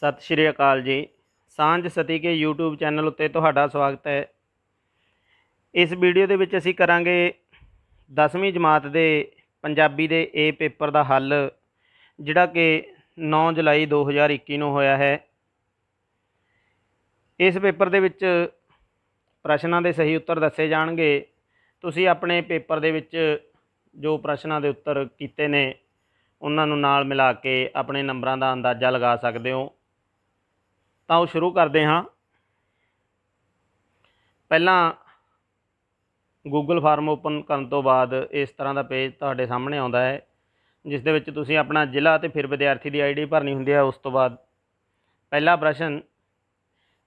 ਸਤਿ ਸ਼੍ਰੀ ਅਕਾਲ ਜੀ ਸਾਂਝ ਸਤੀ ਕੇ YouTube ਚੈਨਲ ਉੱਤੇ ਤੁਹਾਡਾ ਸਵਾਗਤ ਹੈ ਇਸ ਵੀਡੀਓ ਦੇ ਵਿੱਚ ਅਸੀਂ ਕਰਾਂਗੇ 10ਵੀਂ ਜਮਾਤ ਦੇ ਪੰਜਾਬੀ ਦੇ A ਪੇਪਰ ਦਾ ਹੱਲ ਜਿਹੜਾ ਕਿ 9 ਜੁਲਾਈ 2021 ਨੂੰ ਹੋਇਆ ਹੈ ਇਸ ਪੇਪਰ ਦੇ ਵਿੱਚ ਪ੍ਰਸ਼ਨਾਂ ਦੇ ਸਹੀ ਉੱਤਰ ਦੱਸੇ ਜਾਣਗੇ ਤੁਸੀਂ ਆਪਣੇ ਪੇਪਰ ਦੇ ਵਿੱਚ ਜੋ ਪ੍ਰਸ਼ਨਾਂ ਦੇ ਉੱਤਰ ਕੀਤੇ ਨੇ ਉਹਨਾਂ ਨੂੰ ਨਾਲ ਮਿਲਾ ਕੇ ਆਪਣੇ ਨੰਬਰਾਂ ਦਾ ਅੰਦਾਜ਼ਾ ਲਗਾ ਸਕਦੇ ਹੋ ਤਾਂ ਉਹ ਸ਼ੁਰੂ ਕਰਦੇ ਹਾਂ ਪਹਿਲਾਂ Google ਫਾਰਮ ਓਪਨ ਕਰਨ ਤੋਂ ਬਾਅਦ ਇਸ ਤਰ੍ਹਾਂ ਦਾ ਪੇਜ ਤੁਹਾਡੇ ਸਾਹਮਣੇ ਆਉਂਦਾ ਹੈ ਜਿਸ ਦੇ ਵਿੱਚ ਤੁਸੀਂ ਆਪਣਾ ਜ਼ਿਲ੍ਹਾ ਤੇ ਫਿਰ ਵਿਦਿਆਰਥੀ ਦੀ ਆਈਡੀ ਭਰਨੀ ਹੁੰਦੀ ਹੈ ਉਸ ਤੋਂ ਬਾਅਦ ਪਹਿਲਾ ਪ੍ਰਸ਼ਨ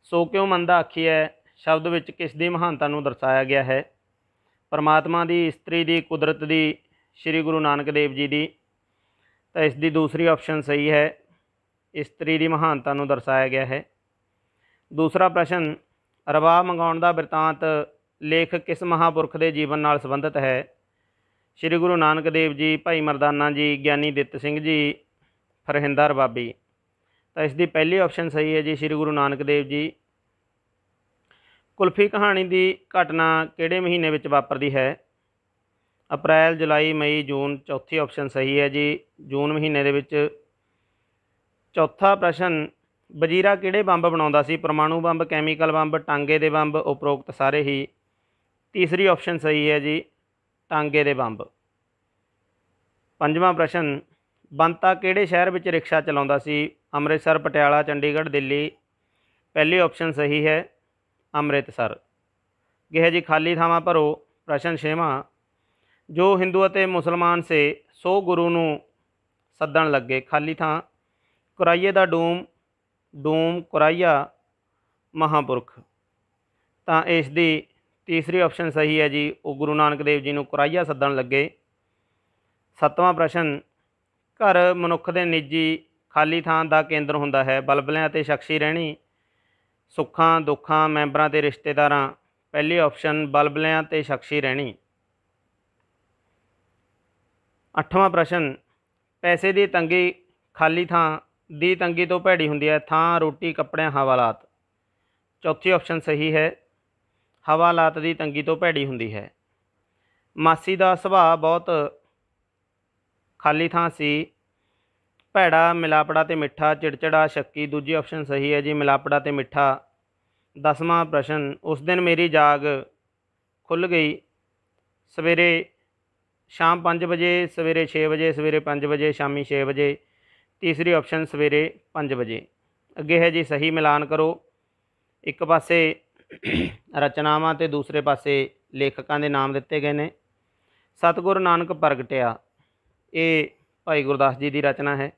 ਸੋ ਕਿਉਂ ਮੰਦਾ ਆਖੀ ਹੈ ਸ਼ਬਦ ਵਿੱਚ ਕਿਸ ਦੀ ਮਹਾਨਤਾ ਨੂੰ ਦਰਸਾਇਆ ਗਿਆ ਹੈ ਪਰਮਾਤਮਾ ਦੀ ਇਸਤਰੀ ਦੀ ਕੁਦਰਤ ਦੀ ਸ੍ਰੀ ਗੁਰੂ ਨਾਨਕ ਦੇਵ ਜੀ ਦੀ ਤਾਂ ਇਸ ਦੀ ਦੂਸਰੀ ਆਪਸ਼ਨ ਸਹੀ ਹੈ ਇਸਤਰੀ ਦੀ ਮਹਾਨਤਾ ਨੂੰ ਦਰਸਾਇਆ ਗਿਆ ਹੈ ਦੂਸਰਾ ਪ੍ਰਸ਼ਨ ਰਵਾ ਮੰਗਾਉਣ ਦਾ ਬਿਰਤਾਂਤ ਲੇਖ ਕਿਸ ਮਹਾਪੁਰਖ ਦੇ ਜੀਵਨ ਨਾਲ ਸੰਬੰਧਿਤ ਹੈ ਸ੍ਰੀ ਗੁਰੂ ਨਾਨਕ ਦੇਵ ਜੀ ਭਾਈ ਮਰਦਾਨਾ ਜੀ ਗਿਆਨੀ ਦਿੱਤ ਸਿੰਘ ਜੀ ਫਰਹਿੰਦਾ ਰਬਾਬੀ ਤਾਂ ਇਸ ਦੀ ਪਹਿਲੀ ਆਪਸ਼ਨ ਸਹੀ ਹੈ ਜੀ ਸ੍ਰੀ ਗੁਰੂ ਨਾਨਕ ਦੇਵ ਜੀ ਕੁਲਫੀ ਕਹਾਣੀ ਦੀ ਘਟਨਾ ਕਿਹੜੇ ਮਹੀਨੇ ਵਿੱਚ ਵਾਪਰਦੀ ਹੈ ਅਪ੍ਰੈਲ ਜੁਲਾਈ ਮਈ ਜੂਨ ਚੌਥੀ ਆਪਸ਼ਨ ਸਹੀ ਹੈ ਜੀ ਜੂਨ ਮਹੀਨੇ ਦੇ ਵਿੱਚ ਚੌਥਾ ਪ੍ਰਸ਼ਨ ਵਜ਼ੀਰਾ ਕਿਹੜੇ ਬੰਬ ਬਣਾਉਂਦਾ ਸੀ ਪਰਮਾਣੂ ਬੰਬ ਕੈਮੀਕਲ ਬੰਬ ਟਾਂਗੇ ਦੇ ਬੰਬ ਉਪਰੋਕਤ ਸਾਰੇ ਹੀ ਤੀਸਰੀ ਆਪਸ਼ਨ ਸਹੀ ਹੈ ਜੀ ਟਾਂਗੇ ਦੇ ਬੰਬ ਪੰਜਵਾਂ ਪ੍ਰਸ਼ਨ ਬੰਤਾ ਕਿਹੜੇ ਸ਼ਹਿਰ ਵਿੱਚ ਰਿਕਸ਼ਾ ਚਲਾਉਂਦਾ ਸੀ ਅੰਮ੍ਰਿਤਸਰ ਪਟਿਆਲਾ ਚੰਡੀਗੜ੍ਹ ਦਿੱਲੀ ਪਹਿਲੀ ਆਪਸ਼ਨ ਸਹੀ ਹੈ ਅੰਮ੍ਰਿਤਸਰ ਕਿਹਾ ਜੀ ਖਾਲੀ ਥਾਵਾਂ ਭਰੋ ਪ੍ਰਸ਼ਨ 6ਵਾਂ ਜੋ ਹਿੰਦੂ ਅਤੇ ਮੁਸਲਮਾਨ ਸੇ 100 ਗੁਰੂ ਨੂੰ ਸੱਦਣ ਲੱਗੇ ਖਾਲੀ ਥਾਂ ਕੁਰਾਈਏ ਦਾ ਡੂਮ ਡੂਮ ਕੁਰਾਇਆ ਮਹਾਪੁਰਖ ਤਾਂ ਇਸ ਦੀ ਤੀਸਰੀ ਆਪਸ਼ਨ ਸਹੀ ਹੈ ਜੀ ਉਹ ਗੁਰੂ ਨਾਨਕ ਦੇਵ ਜੀ ਨੂੰ ਕੁਰਾਇਆ ਸੱਦਣ ਲੱਗੇ ਸੱਤਵਾਂ ਪ੍ਰਸ਼ਨ ਘਰ ਮਨੁੱਖ ਦੇ ਨਿੱਜੀ ਖਾਲੀ ਥਾਂ ਦਾ ਕੇਂਦਰ ਹੁੰਦਾ ਹੈ ਬਲਬਲਿਆਂ ਅਤੇ ਸ਼ਖਸੀ ਰਹਿਣੀ ਸੁੱਖਾਂ ਦੁੱਖਾਂ ਮੈਂਬਰਾਂ ਤੇ ਰਿਸ਼ਤੇਦਾਰਾਂ ਪਹਿਲੀ ਆਪਸ਼ਨ ਬਲਬਲਿਆਂ ਤੇ ਸ਼ਖਸੀ ਰਹਿਣੀ ਅੱਠਵਾਂ ਪ੍ਰਸ਼ਨ ਪੈਸੇ ਦੀ ਤੰਗੀ ਖਾਲੀ ਥਾਂ ਦੀ ਤੰਗੀ ਤੋਂ ਭੈੜੀ ਹੁੰਦੀ ਹੈ ਥਾਂ ਰੋਟੀ ਕੱਪੜਿਆਂ ਹਵਾਲਾਤ ਚੌਥੀ ਆਪਸ਼ਨ ਸਹੀ ਹੈ ਹਵਾਲਾਤ ਦੀ ਤੰਗੀ ਤੋਂ ਭੈੜੀ ਹੁੰਦੀ ਹੈ ਮਾਸੀ ਦਾ ਸੁਭਾਅ ਬਹੁਤ ਖਾਲੀ ਥਾਂ ਸੀ ਭੈੜਾ ਮਿਲਾਪੜਾ ਤੇ ਮਿੱਠਾ ਚਿੜਚਿੜਾ ਸ਼ੱਕੀ ਦੂਜੀ ਆਪਸ਼ਨ ਸਹੀ ਹੈ ਜੀ ਮਿਲਾਪੜਾ ਤੇ ਮਿੱਠਾ ਦਸਵਾਂ ਪ੍ਰਸ਼ਨ ਉਸ ਦਿਨ ਮੇਰੀ ਜਾਗ ਖੁੱਲ ਗਈ ਸਵੇਰੇ ਸ਼ਾਮ 5 ਵਜੇ ਸਵੇਰੇ 6 ਵਜੇ ਸਵੇਰੇ 5 ਵਜੇ ਸ਼ਾਮੀ 6 ਵਜੇ ਤੀਸਰੀ ਆਪਸ਼ਨ ਸਵੇਰੇ 5 ਵਜੇ ਅੱਗੇ ਹੈ ਜੀ ਸਹੀ ਮਿਲਾਨ ਕਰੋ ਇੱਕ ਪਾਸੇ ਰਚਨਾਵਾਂ ਤੇ ਦੂਸਰੇ ਪਾਸੇ ਲੇਖਕਾਂ ਦੇ ਨਾਮ ਦਿੱਤੇ ਗਏ ਨੇ ਸਤਗੁਰ ਨਾਨਕ ਪ੍ਰਗਟਿਆ ਇਹ ਭਾਈ ਗੁਰਦਾਸ ਜੀ ਦੀ ਰਚਨਾ ਹੈ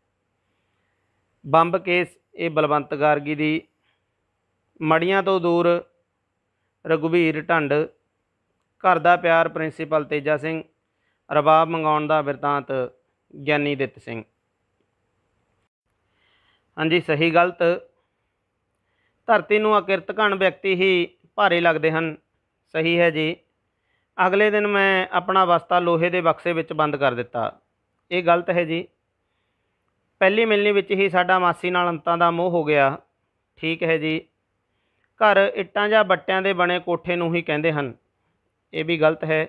ਬੰਬ ਕੇਸ ਇਹ ਬਲਵੰਤ ਗਾਰਗੀ ਦੀ ਮੜੀਆਂ ਤੋਂ ਦੂਰ ਰਗਵੀਰ ਢੰਡ ਘਰ ਦਾ ਪਿਆਰ ਪ੍ਰਿੰਸੀਪਲ ਤੇਜਾ ਸਿੰਘ ਰਬਾਬ ਮੰਗਾਉਣ ਦਾ ਬਿਰਤਾਂਤ ਗਿਆਨੀ ਦਿੱਤ ਸਿੰਘ ਹਾਂਜੀ ਸਹੀ ਗਲਤ ਧਰਤੀ ਨੂੰ ਅਕਿਰਤ ਕਣ ਵਿਅਕਤੀ ਹੀ ਭਾਰੇ ਲੱਗਦੇ ਹਨ ਸਹੀ ਹੈ ਜੀ ਅਗਲੇ ਦਿਨ ਮੈਂ ਆਪਣਾ ਵਸਤਾ ਲੋਹੇ ਦੇ ਬਕਸੇ ਵਿੱਚ ਬੰਦ ਕਰ ਦਿੱਤਾ ਇਹ ਗਲਤ ਹੈ ਜੀ ਪਹਿਲੀ ਮਿਲਣੀ ਵਿੱਚ ਹੀ ਸਾਡਾ ਮਾਸੀ ਨਾਲ ਅੰਤਾਂ ਦਾ ਮੋਹ ਹੋ ਗਿਆ ਠੀਕ ਹੈ ਜੀ ਘਰ ਇੱਟਾਂ ਜਾਂ ਬੱਟਿਆਂ ਦੇ ਬਣੇ ਕੋਠੇ ਨੂੰ ਹੀ ਕਹਿੰਦੇ ਹਨ ਇਹ ਵੀ ਗਲਤ ਹੈ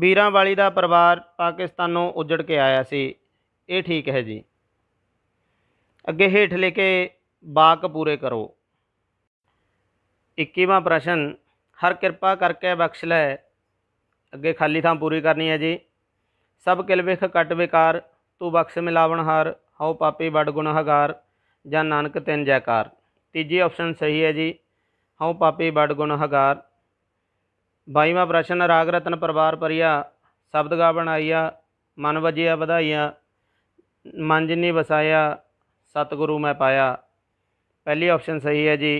ਵੀਰਾਂ ਵਾਲੀ ਦਾ ਪਰਿਵਾਰ ਪਾਕਿਸਤਾਨੋਂ ਉੱਜੜ ਕੇ ਆਇਆ ਸੀ ਇਹ ਠੀਕ ਹੈ ਜੀ ਅੱਗੇ ਹੇਠ ਲੈ ਕੇ ਬਾਕ ਪੂਰੇ ਕਰੋ 21ਵਾਂ ਪ੍ਰਸ਼ਨ ਹਰ ਕਿਰਪਾ ਕਰਕੇ ਬਖਸ਼ ਲੈ ਅੱਗੇ ਖਾਲੀ ਥਾਂ ਪੂਰੀ ਕਰਨੀ ਹੈ ਜੀ ਸਭ ਕਿਲ ਵਿਖ ਕਟ ਵਿਕਾਰ ਤੂੰ ਬਖਸ਼ ਮਿਲਾਵਣ ਹਾਰ ਹਉ ਪਾਪੀ ਵੱਡ ਗੁਨਾਹਗਾਰ ਜਾਂ ਨਾਨਕ ਤਿੰਨ ਜੈਕਾਰ ਤੀਜੀ ਆਪਸ਼ਨ ਸਹੀ ਹੈ ਜੀ ਹਉ ਪਾਪੀ ਵੱਡ ਗੁਨਾਹਗਾਰ 22ਵਾਂ ਪ੍ਰਸ਼ਨ ਰਾਗ ਰਤਨ ਪਰਿਵਾਰ ਪਰਿਆ ਸ਼ਬਦ ਗਾ ਬਣਾਈਆ ਮਨ ਵਜਿਆ ਵਧਾਈਆ ਮਨ ਜਿਨੀ ਵਸਾਇਆ ਸਤਿਗੁਰੂ ਮੈਂ ਪਾਇਆ ਪਹਿਲੀ ਆਪਸ਼ਨ ਸਹੀ ਹੈ ਜੀ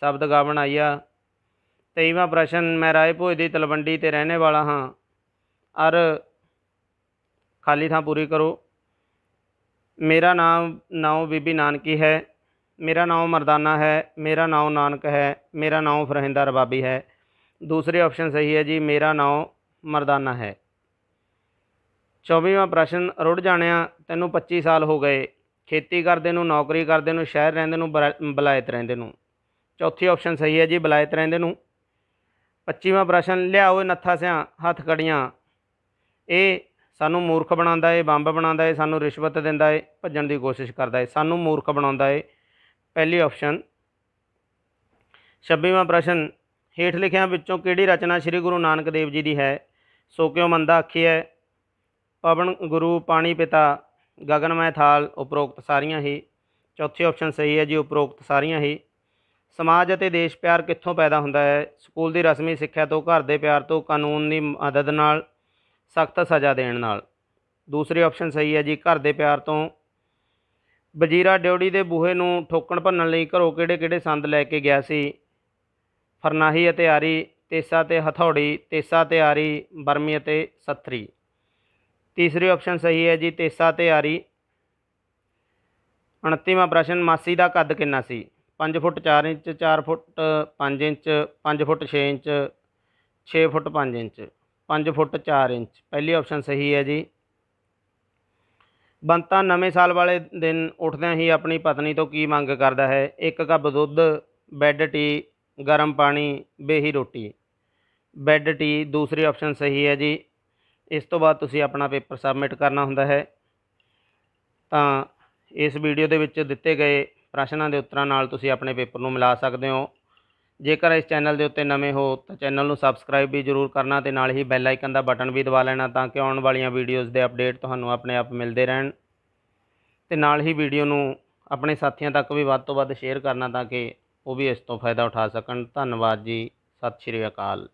ਸ਼ਬਦ ਗਾਵਣ ਆਇਆ 23ਵਾਂ ਪ੍ਰਸ਼ਨ ਮੈਂ ਰਾਏਪੁਰ ਦੀ ਤਲਵੰਡੀ ਤੇ ਰਹਿਣੇ ਵਾਲਾ ਹਾਂ ਅਰ ਖਾਲੀ ਥਾਂ ਪੂਰੀ ਕਰੋ ਮੇਰਾ ਨਾਮ ਨਾਉ ਬੀਬੀ ਨਾਨਕੀ ਹੈ ਮੇਰਾ ਨਾਮ ਮਰਦਾਨਾ ਹੈ ਮੇਰਾ ਨਾਮ ਨਾਨਕ ਹੈ ਮੇਰਾ ਨਾਮ ਫਰਹਿੰਦਾ ਰਬਾਬੀ ਹੈ ਦੂਸਰੀ ਆਪਸ਼ਨ ਸਹੀ ਹੈ ਜੀ ਮੇਰਾ ਨਾਮ ਮਰਦਾਨਾ ਹੈ 24ਵਾਂ ਪ੍ਰਸ਼ਨ ਰੁੜ ਜਾਣਿਆ ਤੈਨੂੰ 25 ਸਾਲ ਹੋ ਗਏ ਖੇਤੀ ਕਰਦੇ ਨੂੰ ਨੌਕਰੀ ਕਰਦੇ ਨੂੰ ਸ਼ਹਿਰ ਰਹਿੰਦੇ ਨੂੰ ਬਲਾਇਤ ਰਹਿੰਦੇ ਨੂੰ ਚੌਥੀ ਆਪਸ਼ਨ ਸਹੀ ਹੈ ਜੀ ਬਲਾਇਤ ਰਹਿੰਦੇ ਨੂੰ 25ਵਾਂ ਪ੍ਰਸ਼ਨ ਲਿਆਓ ਨੱਥਾ ਸਿਆਂ ਹੱਥ ਕੜੀਆਂ ਇਹ ਸਾਨੂੰ ਮੂਰਖ ਬਣਾਉਂਦਾ ਏ ਬੰਬ ਬਣਾਉਂਦਾ ਏ ਸਾਨੂੰ ਰਿਸ਼ਵਤ ਦਿੰਦਾ ਏ ਭੱਜਣ ਦੀ ਕੋਸ਼ਿਸ਼ ਕਰਦਾ ਏ ਸਾਨੂੰ ਮੂਰਖ ਬਣਾਉਂਦਾ ਏ ਪਹਿਲੀ ਆਪਸ਼ਨ 26ਵਾਂ ਪ੍ਰਸ਼ਨ ਹੇਠ ਲਿਖਿਆਂ ਵਿੱਚੋਂ ਕਿਹੜੀ ਰਚਨਾ ਸ੍ਰੀ ਗੁਰੂ ਨਾਨਕ ਦੇਵ ਜੀ ਦੀ ਹੈ ਸੋ ਕਿਉ ਮੰਦਾ ਆਖੀ ਹੈ ਪਵਨ ਗੁਰੂ ਪਾਣੀ ਪਿਤਾ ਗਗਨਮੈ ਥਾਲ ਉਪਰੋਕਤ ਸਾਰੀਆਂ ਹੀ ਚੌਥੀ ਆਪਸ਼ਨ ਸਹੀ ਹੈ ਜੀ ਉਪਰੋਕਤ ਸਾਰੀਆਂ ਹੀ ਸਮਾਜ ਅਤੇ ਦੇਸ਼ ਪਿਆਰ ਕਿੱਥੋਂ ਪੈਦਾ ਹੁੰਦਾ ਹੈ ਸਕੂਲ ਦੀ ਰਸਮੀ ਸਿੱਖਿਆ ਤੋਂ ਘਰ ਦੇ ਪਿਆਰ ਤੋਂ ਕਾਨੂੰਨ ਦੀ ਮਦਦ ਨਾਲ ਸਖਤ ਸਜ਼ਾ ਦੇਣ ਨਾਲ ਦੂਸਰੀ ਆਪਸ਼ਨ ਸਹੀ ਹੈ ਜੀ ਘਰ ਦੇ ਪਿਆਰ ਤੋਂ ਵਜ਼ੀਰਾ ਡਿਉੜੀ ਦੇ ਬੂਹੇ ਨੂੰ ਠੋਕਣ ਭੰਨਣ ਲਈ ਘਰੋਂ ਕਿਹੜੇ-ਕਿਹੜੇ ਸੰਦ ਲੈ ਕੇ ਗਿਆ ਸੀ ਫਰਨਾਹੀ ਅਤੇ ਆਰੀ ਤੇਸਾ ਤੇ ਹਥੌੜੀ ਤੇਸਾ ਤੇ ਆਰੀ ਬਰਮੀ ਅਤੇ ਸੱਤਰੀ ਤੀਸਰੀ ਆਪਸ਼ਨ ਸਹੀ ਹੈ ਜੀ ਤੇਸਾ ਤਿਆਰੀ 29ਵਾਂ ਪ੍ਰਸ਼ਨ ਮਾਸੀ ਦਾ ਕੱਦ ਕਿੰਨਾ ਸੀ 5 foot 4 inch 4 foot 5 inch 5 foot 6 inch 6 foot 5 inch 5 foot 4 inch ਪਹਿਲੀ ਆਪਸ਼ਨ ਸਹੀ ਹੈ ਜੀ ਬੰਤਾ ਨਵੇਂ ਸਾਲ ਵਾਲੇ ਦਿਨ ਉੱਠਦਿਆਂ ਹੀ ਆਪਣੀ ਪਤਨੀ ਤੋਂ ਕੀ ਮੰਗ ਕਰਦਾ ਹੈ ਇੱਕ ਕੱਪ ਦੁੱਧ ਬੈੱਡ ਟੀ ਗਰਮ ਪਾਣੀ ਬੇਹੀ ਰੋਟੀ ਬੈੱਡ ਟੀ ਦੂਸਰੀ ਆਪਸ਼ਨ ਸਹੀ ਹੈ ਜੀ ਇਸ ਤੋਂ ਬਾਅਦ ਤੁਸੀਂ ਆਪਣਾ ਪੇਪਰ ਸਬਮਿਟ ਕਰਨਾ ਹੁੰਦਾ ਹੈ ਤਾਂ ਇਸ ਵੀਡੀਓ ਦੇ ਵਿੱਚ ਦਿੱਤੇ ਗਏ ਪ੍ਰਸ਼ਨਾਂ ਦੇ ਉੱਤਰਾਂ ਨਾਲ ਤੁਸੀਂ ਆਪਣੇ ਪੇਪਰ ਨੂੰ ਮਿਲਾ ਸਕਦੇ ਹੋ ਜੇਕਰ ਇਸ ਚੈਨਲ ਦੇ ਉੱਤੇ ਨਵੇਂ ਹੋ ਤਾਂ ਚੈਨਲ ਨੂੰ ਸਬਸਕ੍ਰਾਈਬ ਵੀ ਜ਼ਰੂਰ ਕਰਨਾ ਤੇ ਨਾਲ ਹੀ ਬੈਲ ਆਈਕਨ ਦਾ ਬਟਨ ਵੀ ਦਬਾ ਲੈਣਾ ਤਾਂ ਕਿ ਆਉਣ ਵਾਲੀਆਂ ਵੀਡੀਓਜ਼ ਦੇ ਅਪਡੇਟ ਤੁਹਾਨੂੰ ਆਪਣੇ ਆਪ ਮਿਲਦੇ ਰਹਿਣ ਤੇ ਨਾਲ ਹੀ ਵੀਡੀਓ ਨੂੰ ਆਪਣੇ ਸਾਥੀਆਂ ਤੱਕ ਵੀ ਵੱਧ ਤੋਂ ਵੱਧ ਸ਼ੇਅਰ ਕਰਨਾ ਤਾਂ ਕਿ ਉਹ ਵੀ ਇਸ ਤੋਂ ਫਾਇਦਾ ਉਠਾ ਸਕਣ ਧੰਨਵਾਦ ਜੀ ਸਤਿ ਸ਼੍ਰੀ ਅਕਾਲ